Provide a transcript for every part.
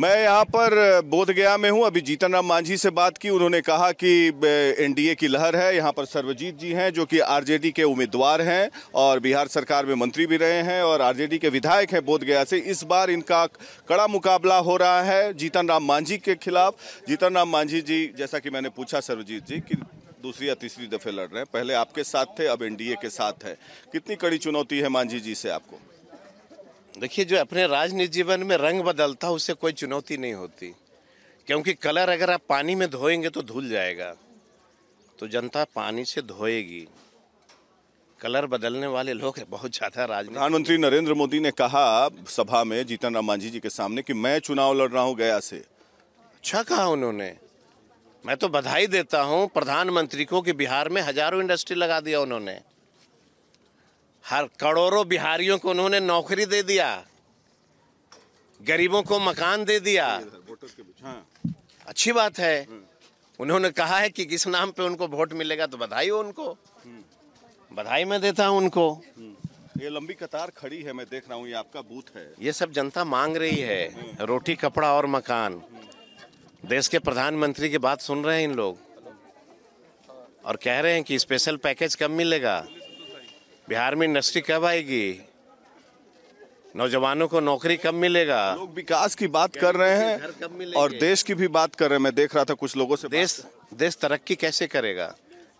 मैं यहाँ पर बोधगया में हूँ अभी जीतन राम मांझी से बात की उन्होंने कहा कि एनडीए की लहर है यहाँ पर सर्वजीत जी हैं जो कि आरजेडी के उम्मीदवार हैं और बिहार सरकार में मंत्री भी रहे हैं और आरजेडी के विधायक हैं बोधगया से इस बार इनका कड़ा मुकाबला हो रहा है जीतन राम मांझी के खिलाफ जीतन राम मांझी जी जैसा कि मैंने पूछा सर्वजीत जी कि दूसरी या तीसरी दफे लड़ रहे हैं पहले आपके साथ थे अब एनडीए के साथ है कितनी कड़ी चुनौती है मांझी जी से आपको देखिए जो अपने राजनीतिक जीवन में रंग बदलता उससे कोई चुनौती नहीं होती क्योंकि कलर अगर आप पानी में धोएंगे तो धुल जाएगा तो जनता पानी से धोएगी कलर बदलने वाले लोग बहुत ज्यादा राजनीति प्रधानमंत्री नरेंद्र मोदी ने कहा सभा में जीतन राम मांझी जी के सामने कि मैं चुनाव लड़ रहा हूँ गया से अच्छा कहा उन्होंने मैं तो बधाई देता हूँ प्रधानमंत्री को कि बिहार में हजारों इंडस्ट्री लगा दिया उन्होंने हर करोड़ों बिहारियों को उन्होंने नौकरी दे दिया गरीबों को मकान दे दिया हाँ। अच्छी बात है हाँ। उन्होंने कहा है कि किस नाम पे उनको वोट मिलेगा तो बधाई हो उनको हम्म। बधाई मैं देता हूँ उनको हम्म। ये लंबी कतार खड़ी है मैं देख रहा हूँ ये आपका बूथ है ये सब जनता मांग रही है हम्म। रोटी कपड़ा और मकान देश के प्रधानमंत्री की बात सुन रहे हैं इन लोग और कह रहे हैं कि स्पेशल पैकेज कब मिलेगा बिहार में इंडस्ट्री कब आएगी नौजवानों को नौकरी कब मिलेगा लोग विकास की बात कर रहे हैं और देश की भी बात कर रहे हैं मैं देख रहा था कुछ लोगों से देश देश तरक्की कैसे करेगा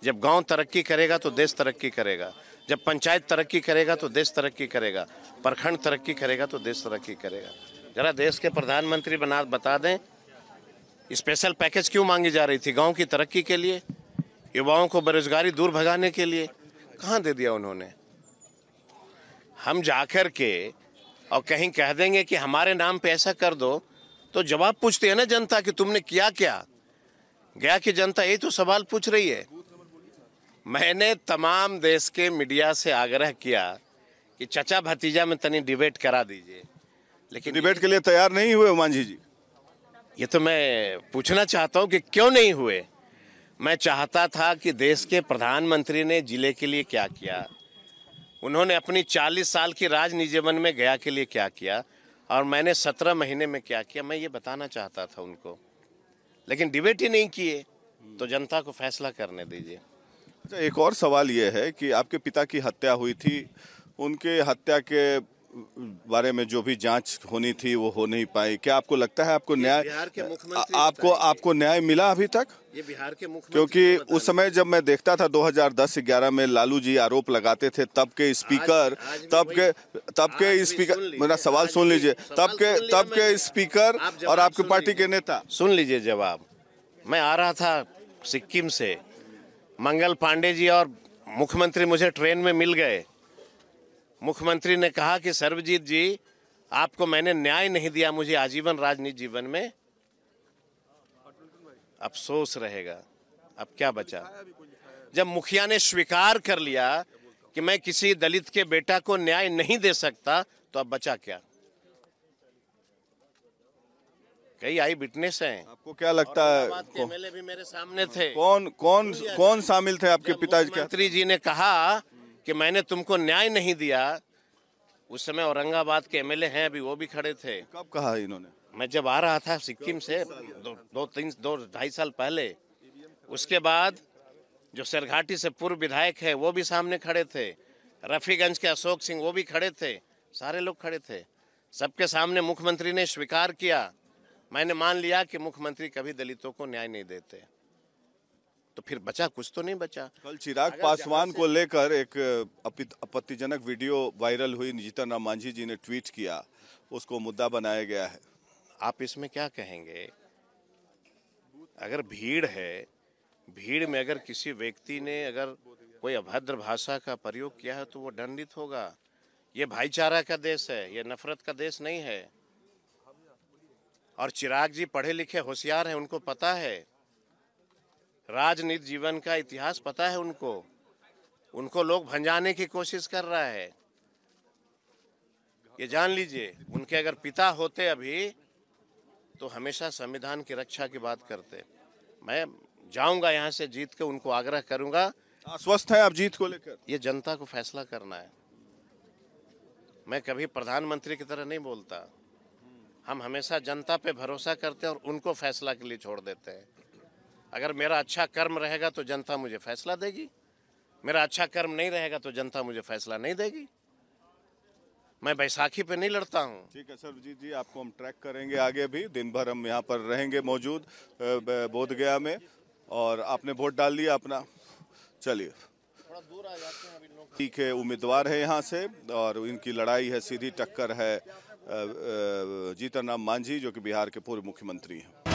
जब गांव तरक्की करेगा तो देश तरक्की करेगा जब पंचायत तरक्की करेगा तो देश तरक्की करेगा प्रखंड तरक्की करेगा तो देश तरक्की करेगा जरा देश के प्रधानमंत्री बना बता दें स्पेशल पैकेज क्यों मांगी जा रही थी गाँव की तरक्की के लिए युवाओं को बेरोजगारी दूर भगाने के लिए कहाँ दे दिया उन्होंने हम जाकर के और कहीं कह देंगे कि हमारे नाम पे ऐसा कर दो तो जवाब पूछते हैं ना जनता कि तुमने किया क्या गया कि जनता यही तो सवाल पूछ रही है मैंने तमाम देश के मीडिया से आग्रह किया कि चचा भतीजा में तनी डिबेट करा दीजिए लेकिन डिबेट के लिए तैयार नहीं हुए मांझी जी ये तो मैं पूछना चाहता हूँ कि क्यों नहीं हुए मैं चाहता था कि देश के प्रधानमंत्री ने जिले के लिए क्या किया उन्होंने अपनी 40 साल की राजनीति में गया के लिए क्या किया और मैंने 17 महीने में क्या किया मैं ये बताना चाहता था उनको लेकिन डिबेट ही नहीं किए तो जनता को फैसला करने दीजिए अच्छा एक और सवाल ये है कि आपके पिता की हत्या हुई थी उनके हत्या के बारे में जो भी जांच होनी थी वो हो नहीं पाई क्या आपको लगता है आपको न्याय आपको आपको न्याय मिला अभी तक ये बिहार के मुख्य क्योंकि उस समय जब मैं देखता था 2010-11 में लालू जी आरोप लगाते थे तब के स्पीकर तब के तब के स्पीकर मेरा सवाल सुन लीजिए तब के तब के स्पीकर और आपकी पार्टी के नेता सुन लीजिए जवाब मैं आ रहा था सिक्किम से मंगल पांडे जी और मुख्यमंत्री मुझे ट्रेन में मिल गए मुख्यमंत्री ने कहा कि सर्वजीत जी आपको मैंने न्याय नहीं दिया मुझे आजीवन राजनीति जीवन में अफसोस रहेगा अब क्या बचा जब मुखिया ने स्वीकार कर लिया कि मैं किसी दलित के बेटा को न्याय नहीं दे सकता तो अब बचा क्या कई आई विटनेस हैं आपको क्या लगता है भी मेरे सामने थे कौन कौन कौन शामिल थे आपके पिताजी मंत्री जी ने कहा कि मैंने तुमको न्याय नहीं दिया उस समय औरंगाबाद के एमएलए हैं अभी वो भी खड़े थे कब कहा इन्होंने मैं जब आ रहा था सिक्किम से दो दो तीन दो ढाई साल पहले उसके बाद जो सरघाटी से पूर्व विधायक है वो भी सामने खड़े थे रफीगंज के अशोक सिंह वो भी खड़े थे सारे लोग खड़े थे सबके सामने मुख्यमंत्री ने स्वीकार किया मैंने मान लिया कि मुख्यमंत्री कभी दलितों को न्याय नहीं देते तो फिर बचा कुछ तो नहीं बचा कल चिराग पासवान को लेकर एक आपत्तिजनक वीडियो वायरल हुई जीतन राम मांझी जी ने ट्वीट किया उसको मुद्दा बनाया गया है आप इसमें क्या कहेंगे अगर भीड़ है भीड़ में अगर किसी व्यक्ति ने अगर कोई अभद्र भाषा का प्रयोग किया है तो वो दंडित होगा ये भाईचारा का देश है ये नफरत का देश नहीं है और चिराग जी पढ़े लिखे होशियार हैं उनको पता है राजनीति जीवन का इतिहास पता है उनको उनको लोग भंजाने की कोशिश कर रहा है ये जान लीजिए उनके अगर पिता होते अभी तो हमेशा संविधान की रक्षा की बात करते मैं जाऊंगा यहाँ से जीत के उनको आग्रह करूंगा स्वस्थ है आप जीत को लेकर ये जनता को फैसला करना है मैं कभी प्रधानमंत्री की तरह नहीं बोलता हम हमेशा जनता पे भरोसा करते हैं और उनको फैसला के लिए छोड़ देते हैं अगर मेरा अच्छा कर्म रहेगा तो जनता मुझे फैसला देगी मेरा अच्छा कर्म नहीं रहेगा तो जनता मुझे फैसला नहीं देगी मैं बैसाखी पे नहीं लड़ता हूँ ठीक है सर जी जी आपको हम ट्रैक करेंगे आगे भी दिन भर हम यहाँ पर रहेंगे मौजूद बोध गया में और आपने वोट डाल लिया अपना चलिए ठीक है उम्मीदवार है यहाँ से और इनकी लड़ाई है सीधी टक्कर है जीतन राम मांझी जो कि बिहार के पूर्व मुख्यमंत्री हैं